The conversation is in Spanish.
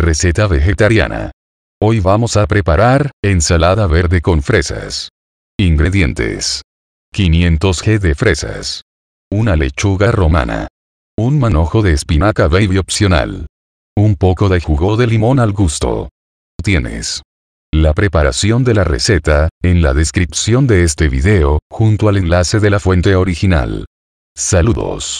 Receta vegetariana. Hoy vamos a preparar ensalada verde con fresas. Ingredientes. 500 g de fresas. Una lechuga romana. Un manojo de espinaca baby opcional. Un poco de jugo de limón al gusto. Tienes. La preparación de la receta, en la descripción de este video, junto al enlace de la fuente original. Saludos.